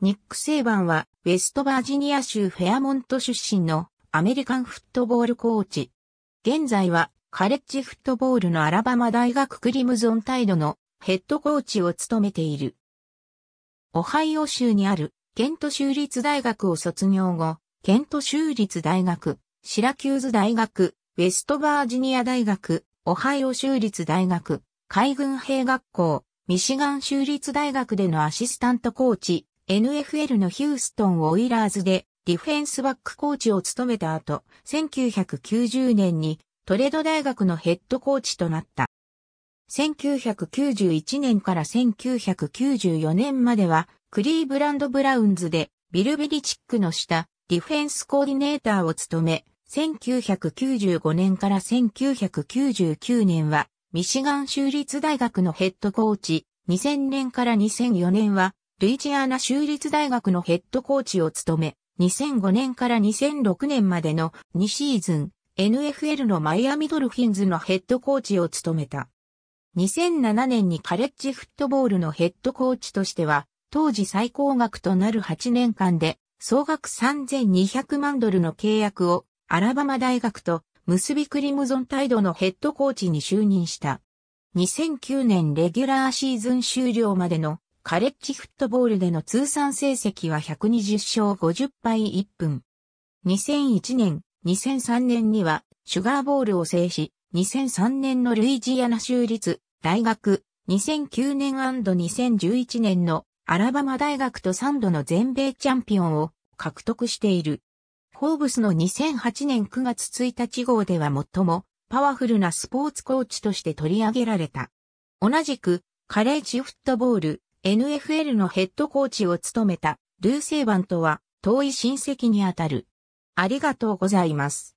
ニック・セイバンは、ウェストバージニア州フェアモント出身のアメリカンフットボールコーチ。現在は、カレッジフットボールのアラバマ大学クリムゾンタイドのヘッドコーチを務めている。オハイオ州にあるケント州立大学を卒業後、ケント州立大学、シラキューズ大学、ウェストバージニア大学、オハイオ州立大学、海軍兵学校、ミシガン州立大学でのアシスタントコーチ、NFL のヒューストン・オイラーズでディフェンスバックコーチを務めた後、1990年にトレード大学のヘッドコーチとなった。1991年から1994年まではクリーブランド・ブラウンズでビル・ベリチックの下ディフェンスコーディネーターを務め、1995年から1999年はミシガン州立大学のヘッドコーチ、2000年から2004年はルイジアナ州立大学のヘッドコーチを務め、2005年から2006年までの2シーズン、NFL のマイアミドルフィンズのヘッドコーチを務めた。2007年にカレッジフットボールのヘッドコーチとしては、当時最高額となる8年間で、総額3200万ドルの契約を、アラバマ大学と結びクリムゾンタイドのヘッドコーチに就任した。2009年レギュラーシーズン終了までのカレッジフットボールでの通算成績は120勝50敗1分。2001年、2003年にはシュガーボールを制し、2003年のルイジアナ州立大学、2009年 &2011 年のアラバマ大学と3度の全米チャンピオンを獲得している。ホーブスの2008年9月1日号では最もパワフルなスポーツコーチとして取り上げられた。同じくカレッジフットボール、NFL のヘッドコーチを務めたルー・セイバンとは遠い親戚にあたる。ありがとうございます。